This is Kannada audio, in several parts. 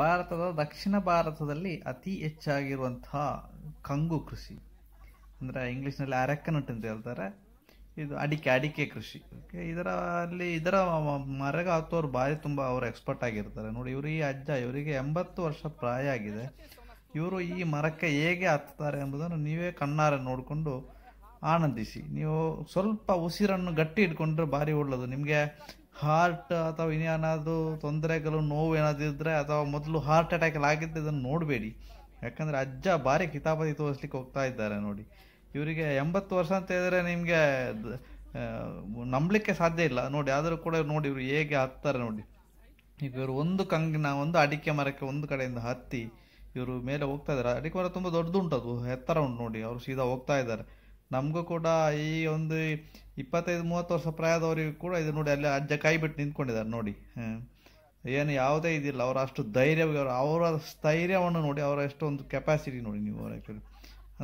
ಭಾರತದ ದಕ್ಷಿಣ ಭಾರತದಲ್ಲಿ ಅತಿ ಹೆಚ್ಚಾಗಿರುವಂತಹ ಕಂಗು ಕೃಷಿ ಅಂದರೆ ಇಂಗ್ಲೀಷ್ನಲ್ಲಿ ಅರೆಕ್ಕನಟ್ ಅಂತ ಹೇಳ್ತಾರೆ ಇದು ಅಡಿಕೆ ಅಡಿಕೆ ಕೃಷಿ ಓಕೆ ಇದರಲ್ಲಿ ಇದರ ಮರಗ ಹತ್ತೋರು ಬಾರಿ ತುಂಬ ಅವರು ಎಕ್ಸ್ಪರ್ಟ್ ಆಗಿರ್ತಾರೆ ನೋಡಿ ಇವರು ಈ ಅಜ್ಜ ಇವರಿಗೆ ಎಂಬತ್ತು ವರ್ಷ ಪ್ರಾಯ ಆಗಿದೆ ಇವರು ಈ ಮರಕ್ಕೆ ಹೇಗೆ ಹತ್ತುತ್ತಾರೆ ಎಂಬುದನ್ನು ನೀವೇ ಕಣ್ಣಾರೆ ನೋಡಿಕೊಂಡು ಆನಂದಿಸಿ ನೀವು ಸ್ವಲ್ಪ ಉಸಿರನ್ನು ಗಟ್ಟಿ ಇಟ್ಕೊಂಡ್ರೆ ಭಾರಿ ಒಳ್ಳೆಯದು ನಿಮಗೆ ಹಾರ್ಟ್ ಅಥವಾ ಇನ್ನೇನಾದರೂ ತೊಂದರೆಗಳು ನೋವು ಏನಾದರೂ ಇದ್ದರೆ ಅಥವಾ ಮೊದಲು ಹಾರ್ಟ್ ಅಟ್ಯಾಕ್ ಆಗಿದ್ದರೆ ಇದನ್ನು ನೋಡಬೇಡಿ ಯಾಕಂದರೆ ಅಜ್ಜ ಭಾರಿ ಕಿತಾಪತಿ ತೋರಿಸ್ಲಿಕ್ಕೆ ಹೋಗ್ತಾ ಇದ್ದಾರೆ ನೋಡಿ ಇವರಿಗೆ ಎಂಬತ್ತು ವರ್ಷ ಅಂತ ಹೇಳಿದರೆ ನಿಮಗೆ ನಂಬಲಿಕ್ಕೆ ಸಾಧ್ಯ ಇಲ್ಲ ನೋಡಿ ಆದರೂ ಕೂಡ ನೋಡಿ ಇವರು ಹೇಗೆ ಹತ್ತಾರೆ ನೋಡಿ ಈಗ ಇವರು ಒಂದು ಕಂಗಿನ ಒಂದು ಅಡಿಕೆ ಮರಕ್ಕೆ ಒಂದು ಕಡೆಯಿಂದ ಹತ್ತಿ ಇವರು ಮೇಲೆ ಹೋಗ್ತಾ ಇದ್ದಾರೆ ಅಡಿಕೆ ಮರ ತುಂಬ ದೊಡ್ಡದುಂಟು ಅದು ಎತ್ತರ ಉಂಟು ನೋಡಿ ಅವರು ಸೀದಾ ಹೋಗ್ತಾ ಇದ್ದಾರೆ ನಮಗೂ ಕೂಡ ಈ ಒಂದು ಇಪ್ಪತ್ತೈದು ಮೂವತ್ತು ವರ್ಷ ಪ್ರಾಯದವರಿಗೂ ಕೂಡ ಇದು ನೋಡಿ ಅಲ್ಲಿ ಅಜ್ಜ ಕೈ ಬಿಟ್ಟು ನಿಂತ್ಕೊಂಡಿದ್ದಾರೆ ನೋಡಿ ಏನು ಯಾವುದೇ ಇದಿಲ್ಲ ಅವರ ಅಷ್ಟು ಧೈರ್ಯ ಅವರ ಸ್ಥೈರ್ಯವನ್ನು ನೋಡಿ ಅವರ ಎಷ್ಟೊಂದು ಕೆಪಾಸಿಟಿ ನೋಡಿ ನೀವು ಆ್ಯಕ್ಚುಲಿ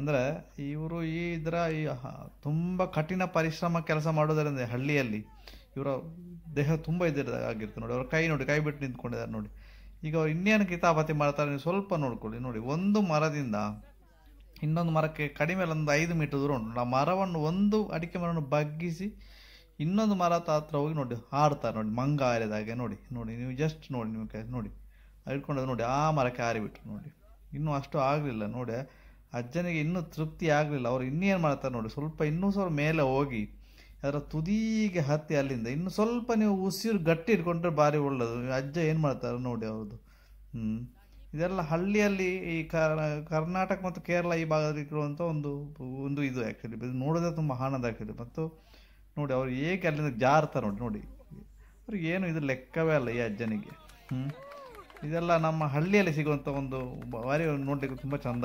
ಅಂದರೆ ಇವರು ಈ ಇದರ ಈ ತುಂಬ ಕಠಿಣ ಪರಿಶ್ರಮ ಕೆಲಸ ಮಾಡೋದರಿಂದ ಹಳ್ಳಿಯಲ್ಲಿ ಇವರ ದೇಹ ತುಂಬ ಇದಿರ ನೋಡಿ ಅವ್ರ ಕೈ ನೋಡಿ ಕೈ ಬಿಟ್ಟು ನಿಂತ್ಕೊಂಡಿದ್ದಾರೆ ನೋಡಿ ಈಗ ಅವ್ರು ಇನ್ನೇನು ಕಿತಾಪತಿ ಮಾಡ್ತಾರೆ ನೀವು ಸ್ವಲ್ಪ ನೋಡ್ಕೊಳ್ಳಿ ನೋಡಿ ಒಂದು ಮರದಿಂದ ಇನ್ನೊಂದು ಮರಕ್ಕೆ ಕಡಿಮೆ ಒಂದು ಐದು ಮೀಟರ್ ದೂರ ಉಂಟು ನಾವು ಮರವನ್ನು ಒಂದು ಅಡಿಕೆ ಮರವನ್ನು ಬಗ್ಗಿಸಿ ಇನ್ನೊಂದು ಮರ ಹತ್ರ ಹೋಗಿ ನೋಡಿ ಹಾರ್ತಾರೆ ನೋಡಿ ಮಂಗ ಹಾರಿದಾಗೆ ನೋಡಿ ನೋಡಿ ನೀವು ಜಸ್ಟ್ ನೋಡಿ ನಿಮಗೆ ನೋಡಿ ಅದು ನೋಡಿ ಆ ಮರಕ್ಕೆ ಹಾರಿಬಿಟ್ರು ನೋಡಿ ಇನ್ನೂ ಅಷ್ಟು ಆಗಲಿಲ್ಲ ನೋಡಿ ಅಜ್ಜನಿಗೆ ಇನ್ನೂ ತೃಪ್ತಿ ಆಗಲಿಲ್ಲ ಅವರು ಇನ್ನೇನು ಮಾಡ್ತಾರೆ ನೋಡಿ ಸ್ವಲ್ಪ ಇನ್ನೂ ಸ್ವಲ್ಪ ಮೇಲೆ ಹೋಗಿ ಅದರ ತುದಿಗೆ ಹತ್ತಿ ಅಲ್ಲಿಂದ ಇನ್ನು ಸ್ವಲ್ಪ ನೀವು ಉಸಿರು ಗಟ್ಟಿ ಇಟ್ಕೊಂಡ್ರೆ ಭಾರಿ ಒಳ್ಳೆಯದು ಅಜ್ಜ ಏನು ಮಾಡ್ತಾರೆ ನೋಡಿ ಅವ್ರದ್ದು ಹ್ಞೂ ಇದೆಲ್ಲ ಹಳ್ಳಿಯಲ್ಲಿ ಈ ಕರ್ನಾಟಕ ಮತ್ತು ಕೇರಳ ಈ ಭಾಗದಲ್ಲಿ ಇರುವಂಥ ಒಂದು ಒಂದು ಇದು ಆ್ಯಕ್ಚುಲಿ ನೋಡಿದ್ರೆ ತುಂಬ ಆನಂದ ಆಗ್ತದೆ ಮತ್ತು ನೋಡಿ ಅವ್ರು ಏಕೆ ಅಲ್ಲಿಂದ ಜಾರ್ತಾರೆ ನೋಡಿ ನೋಡಿ ಅವ್ರಿಗೆ ಏನು ಇದು ಲೆಕ್ಕವೇ ಅಲ್ಲ ಈ ಅಜ್ಜನಿಗೆ ಹ್ಞೂ ಇದೆಲ್ಲ ನಮ್ಮ ಹಳ್ಳಿಯಲ್ಲಿ ಸಿಗುವಂಥ ಒಂದು ಬಾರಿ ನೋಡಲಿಕ್ಕೆ ತುಂಬ ಚೆಂದ